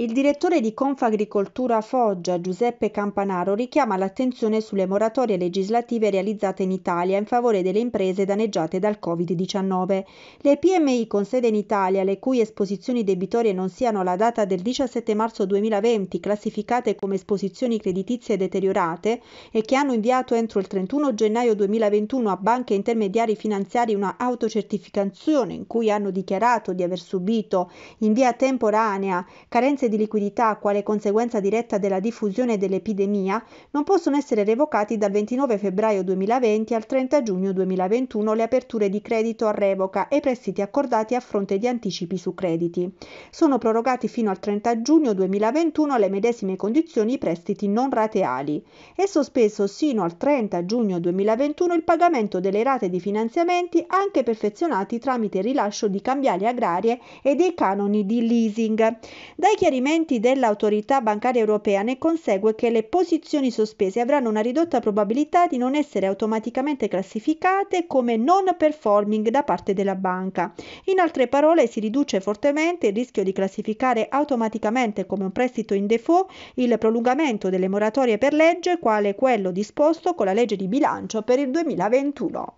Il direttore di Confagricoltura Foggia, Giuseppe Campanaro, richiama l'attenzione sulle moratorie legislative realizzate in Italia in favore delle imprese danneggiate dal Covid-19. Le PMI con sede in Italia, le cui esposizioni debitorie non siano alla data del 17 marzo 2020 classificate come esposizioni creditizie deteriorate e che hanno inviato entro il 31 gennaio 2021 a banche intermediari finanziari una autocertificazione in cui hanno dichiarato di aver subito in via temporanea carenze di liquidità quale conseguenza diretta della diffusione dell'epidemia non possono essere revocati dal 29 febbraio 2020 al 30 giugno 2021 le aperture di credito a revoca e prestiti accordati a fronte di anticipi su crediti. Sono prorogati fino al 30 giugno 2021 alle medesime condizioni i prestiti non rateali. È sospeso sino al 30 giugno 2021 il pagamento delle rate di finanziamenti anche perfezionati tramite il rilascio di cambiali agrarie e dei canoni di leasing. Dai chiarimenti suggerimenti dell'autorità bancaria europea ne consegue che le posizioni sospese avranno una ridotta probabilità di non essere automaticamente classificate come non performing da parte della banca. In altre parole si riduce fortemente il rischio di classificare automaticamente come un prestito in default il prolungamento delle moratorie per legge quale quello disposto con la legge di bilancio per il 2021.